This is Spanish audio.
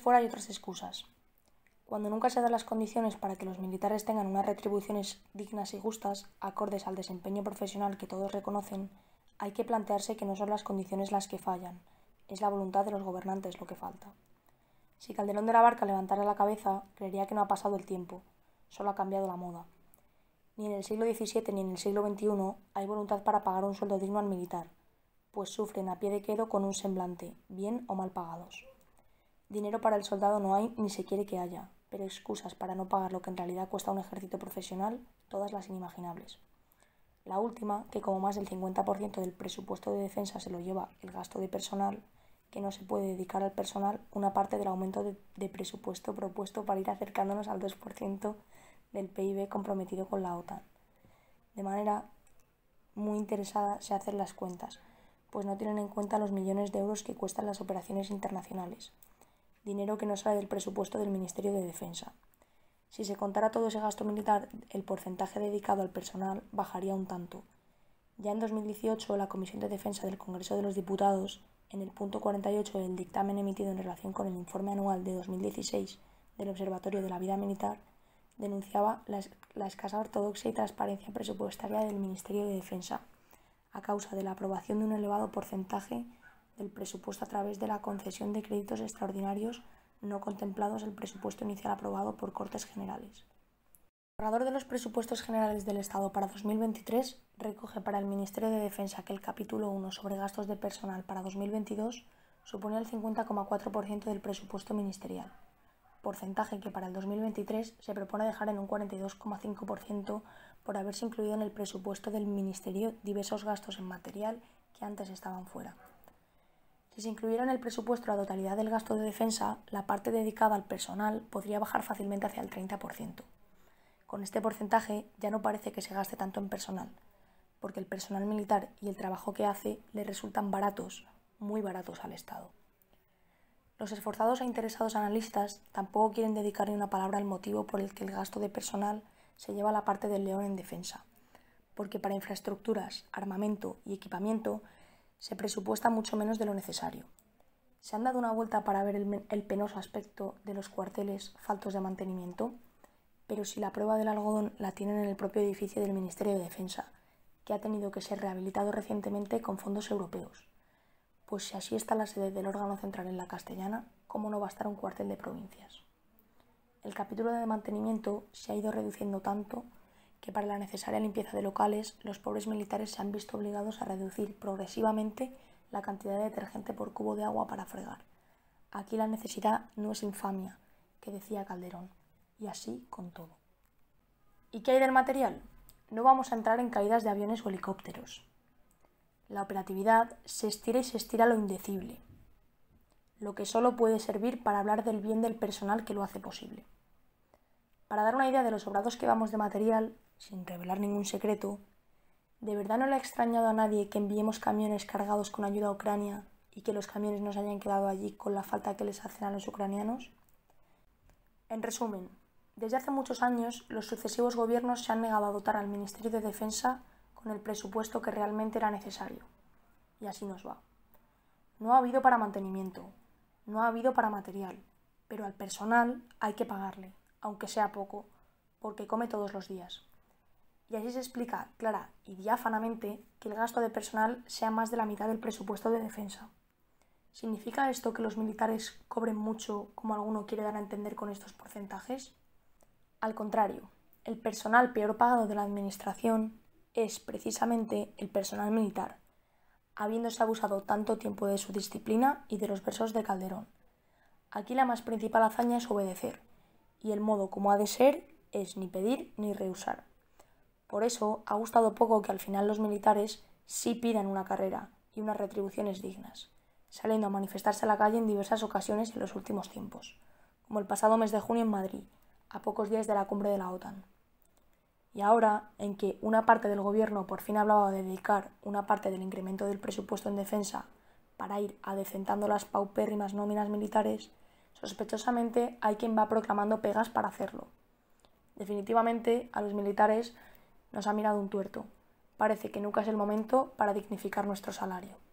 fuera y otras excusas. Cuando nunca se dan las condiciones para que los militares tengan unas retribuciones dignas y justas, acordes al desempeño profesional que todos reconocen, hay que plantearse que no son las condiciones las que fallan, es la voluntad de los gobernantes lo que falta. Si Calderón de la Barca levantara la cabeza, creería que no ha pasado el tiempo, solo ha cambiado la moda. Ni en el siglo XVII ni en el siglo XXI hay voluntad para pagar un sueldo digno al militar, pues sufren a pie de quedo con un semblante, bien o mal pagados. Dinero para el soldado no hay ni se quiere que haya, pero excusas para no pagar lo que en realidad cuesta un ejército profesional, todas las inimaginables. La última, que como más del 50% del presupuesto de defensa se lo lleva el gasto de personal, que no se puede dedicar al personal una parte del aumento de, presupuesto propuesto para ir acercándonos al 2% del PIB comprometido con la OTAN. De manera muy interesada se hacen las cuentas, pues no tienen en cuenta los millones de euros que cuestan las operaciones internacionales dinero que no sale del presupuesto del Ministerio de Defensa. Si se contara todo ese gasto militar, el porcentaje dedicado al personal bajaría un tanto. Ya en 2018, la Comisión de Defensa del Congreso de los Diputados, en el punto 48 del dictamen emitido en relación con el informe anual de 2016 del Observatorio de la Vida Militar, denunciaba la, escasa ortodoxia y transparencia presupuestaria del Ministerio de Defensa, a causa de la aprobación de un elevado porcentaje del presupuesto a través de la concesión de créditos extraordinarios no contemplados el presupuesto inicial aprobado por Cortes Generales. El borrador de los presupuestos generales del Estado para 2023 recoge para el Ministerio de Defensa que el capítulo 1 sobre gastos de personal para 2022 supone el 50,4% del presupuesto ministerial, porcentaje que para el 2023 se propone dejar en un 42,5% por haberse incluido en el presupuesto del Ministerio diversos gastos en material que antes estaban fuera. Si se incluyera en el presupuesto la totalidad del gasto de defensa, la parte dedicada al personal podría bajar fácilmente hacia el 30%. Con este porcentaje ya no parece que se gaste tanto en personal, porque el personal militar y el trabajo que hace le resultan baratos, muy baratos al Estado. Los esforzados e interesados analistas tampoco quieren dedicar ni una palabra al motivo por el que el gasto de personal se lleva la parte del león en defensa, porque para infraestructuras, armamento y equipamiento se presupuesta mucho menos de lo necesario. ¿Se han dado una vuelta para ver el, penoso aspecto de los cuarteles faltos de mantenimiento? Pero si la prueba del algodón la tienen en el propio edificio del Ministerio de Defensa, que ha tenido que ser rehabilitado recientemente con fondos europeos. Pues si así está la sede del órgano central en la castellana, ¿cómo no va a estar un cuartel de provincias? El capítulo de mantenimiento se ha ido reduciendo tanto que para la necesaria limpieza de locales, los pobres militares se han visto obligados a reducir progresivamente la cantidad de detergente por cubo de agua para fregar. Aquí la necesidad no es infamia, que decía Calderón, y así con todo. ¿Y qué hay del material? No vamos a entrar en caídas de aviones o helicópteros. La operatividad se estira y se estira lo indecible, lo que solo puede servir para hablar del bien del personal que lo hace posible. Para dar una idea de los sobrados que vamos de material, sin revelar ningún secreto, ¿de verdad no le ha extrañado a nadie que enviemos camiones cargados con ayuda a Ucrania y que los camiones nos hayan quedado allí con la falta que les hacen a los ucranianos? En resumen, desde hace muchos años los sucesivos gobiernos se han negado a dotar al Ministerio de Defensa con el presupuesto que realmente era necesario. Y así nos va. No ha habido para mantenimiento, no ha habido para material, pero al personal hay que pagarle aunque sea poco, porque come todos los días. Y así se explica clara y diáfanamente que el gasto de personal sea más de la mitad del presupuesto de defensa. ¿Significa esto que los militares cobren mucho, como alguno quiere dar a entender con estos porcentajes? Al contrario, el personal peor pagado de la Administración es precisamente el personal militar, habiéndose abusado tanto tiempo de su disciplina y de los versos de Calderón. Aquí la más principal hazaña es obedecer, y el modo como ha de ser es ni pedir ni rehusar. Por eso ha gustado poco que al final los militares sí pidan una carrera y unas retribuciones dignas, saliendo a manifestarse a la calle en diversas ocasiones en los últimos tiempos, como el pasado mes de junio en Madrid, a pocos días de la cumbre de la OTAN. Y ahora, en que una parte del gobierno por fin hablaba de dedicar una parte del incremento del presupuesto en defensa para ir adecentando las paupérrimas nóminas militares, Sospechosamente hay quien va proclamando pegas para hacerlo. Definitivamente a los militares nos ha mirado un tuerto. Parece que nunca es el momento para dignificar nuestro salario.